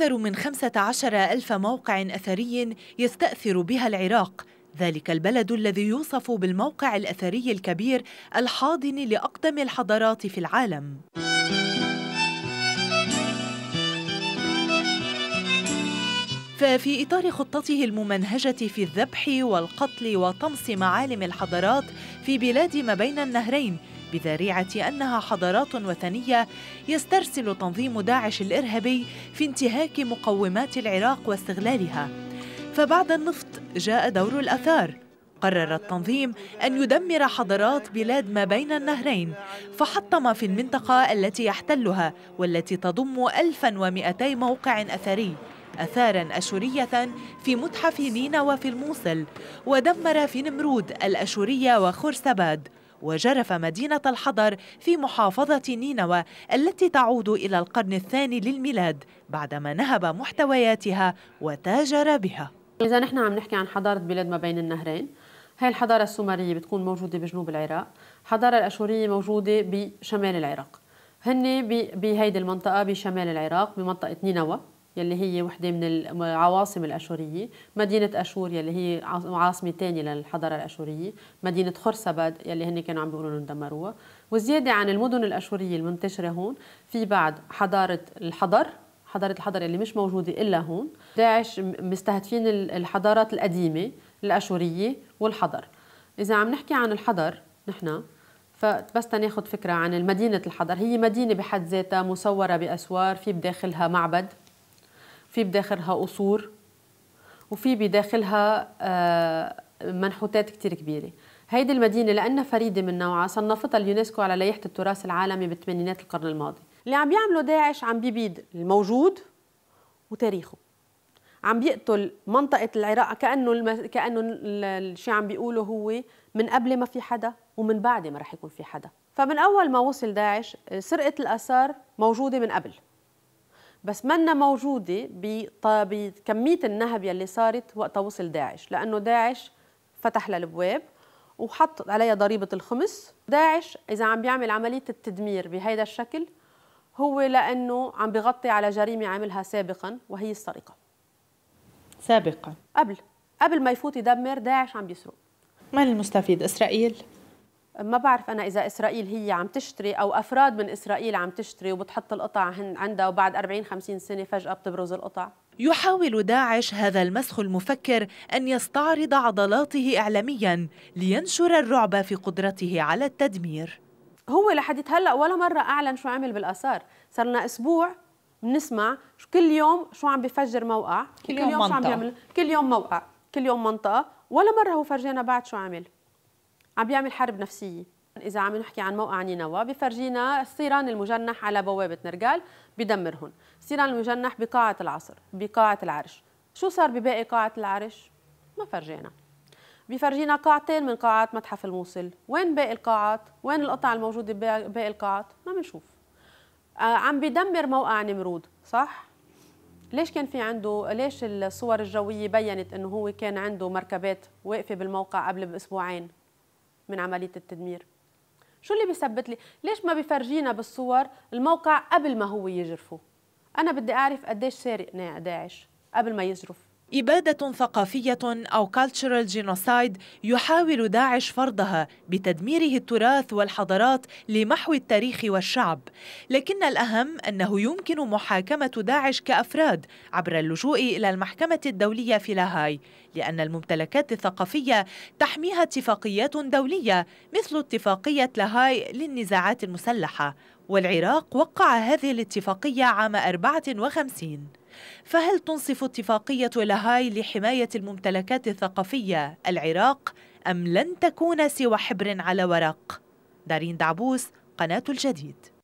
أكثر من 15 ألف موقع أثري يستأثر بها العراق ذلك البلد الذي يوصف بالموقع الأثري الكبير الحاضن لأقدم الحضارات في العالم ففي إطار خطته الممنهجة في الذبح والقتل وطمس معالم الحضارات في بلاد ما بين النهرين بذريعة أنها حضارات وثنية يسترسل تنظيم داعش الإرهابي في انتهاك مقومات العراق واستغلالها فبعد النفط جاء دور الأثار قرر التنظيم أن يدمر حضارات بلاد ما بين النهرين فحطم في المنطقة التي يحتلها والتي تضم 1200 موقع أثري أثارا أشورية في متحف نينا وفي الموصل ودمر في نمرود الأشورية وخرسباد وجرف مدينة الحضر في محافظة نينوى التي تعود إلى القرن الثاني للميلاد بعدما نهب محتوياتها وتاجر بها إذا نحن عم نحكي عن حضارة بلاد ما بين النهرين هاي الحضارة السومرية بتكون موجودة بجنوب العراق الحضارة الأشورية موجودة بشمال العراق هن بهيدي المنطقة بشمال العراق بمنطقة نينوى يلي هي وحده من العواصم الاشوريه، مدينه اشور يلي هي عاصمه ثانيه للحضاره الاشوريه، مدينه خرسبد يلي هن كانوا عم بيقولوا دمروها، وزياده عن المدن الاشوريه المنتشره هون في بعد حضاره الحضر حضارة الحضر اللي مش موجودة إلا هون داعش مستهدفين الحضارات القديمة الأشورية والحضر إذا عم نحكي عن الحضر نحن فبس تناخد فكرة عن مدينة الحضر هي مدينة بحد ذاتها مصورة بأسوار في بداخلها معبد في بداخلها قصور وفي بداخلها آه، منحوتات كتير كبيرة هيدي المدينة لأنها فريدة من نوعها صنفتها اليونسكو على لائحة التراث العالمي بالثمانينات القرن الماضي اللي عم يعمله داعش عم بيبيد الموجود وتاريخه عم بيقتل منطقة العراق كأنه الم... كأنه الشيء عم بيقوله هو من قبل ما في حدا ومن بعد ما رح يكون في حدا فمن أول ما وصل داعش سرقة الآثار موجودة من قبل بس منا موجوده بكميه النهب يلي صارت وقت وصل داعش لانه داعش فتح للبواب وحط عليها ضريبه الخمس داعش اذا عم بيعمل عمليه التدمير بهذا الشكل هو لانه عم بغطي على جريمه عملها سابقا وهي السرقه سابقا قبل قبل ما يفوت يدمر داعش عم بيسرق من المستفيد اسرائيل ما بعرف انا اذا اسرائيل هي عم تشتري او افراد من اسرائيل عم تشتري وبتحط القطع عندها وبعد 40 50 سنه فجاه بتبرز القطع يحاول داعش هذا المسخ المفكر ان يستعرض عضلاته اعلاميا لينشر الرعب في قدرته على التدمير هو لحديت هلا ولا مره اعلن شو عمل بالاثار صرنا اسبوع بنسمع كل يوم شو عم بفجر موقع كل يوم, كل يوم منطقة. شو عم بيعمل كل يوم موقع كل يوم منطقه ولا مره هو فرجينا بعد شو عمل عم بيعمل حرب نفسيه إذا عم نحكي عن موقع نينوى بفرجينا الصيران المجنح على بوابة نرجال بدمرهم الصيران المجنح بقاعة العصر بقاعة العرش شو صار بباقي قاعة العرش؟ ما فرجينا بفرجينا قاعتين من قاعات متحف الموصل وين باقي القاعات؟ وين القطع الموجودة باقي القاعات؟ ما بنشوف آه، عم بدمر موقع نمرود صح؟ ليش كان في عنده ليش الصور الجوية بينت انه هو كان عنده مركبات واقفة بالموقع قبل باسبوعين من عمليه التدمير شو اللي بيثبت لي ليش ما بيفرجينا بالصور الموقع قبل ما هو يجرفه انا بدي اعرف قديش سارق داعش قبل ما يجرف إبادة ثقافية أو cultural genocide يحاول داعش فرضها بتدميره التراث والحضارات لمحو التاريخ والشعب لكن الأهم أنه يمكن محاكمة داعش كأفراد عبر اللجوء إلى المحكمة الدولية في لاهاي لأن الممتلكات الثقافية تحميها اتفاقيات دولية مثل اتفاقية لاهاي للنزاعات المسلحة والعراق وقع هذه الاتفاقية عام 54 فهل تنصف اتفاقية لاهاي لحماية الممتلكات الثقافية العراق أم لن تكون سوى حبر على ورق؟ دارين دعبوس قناة الجديد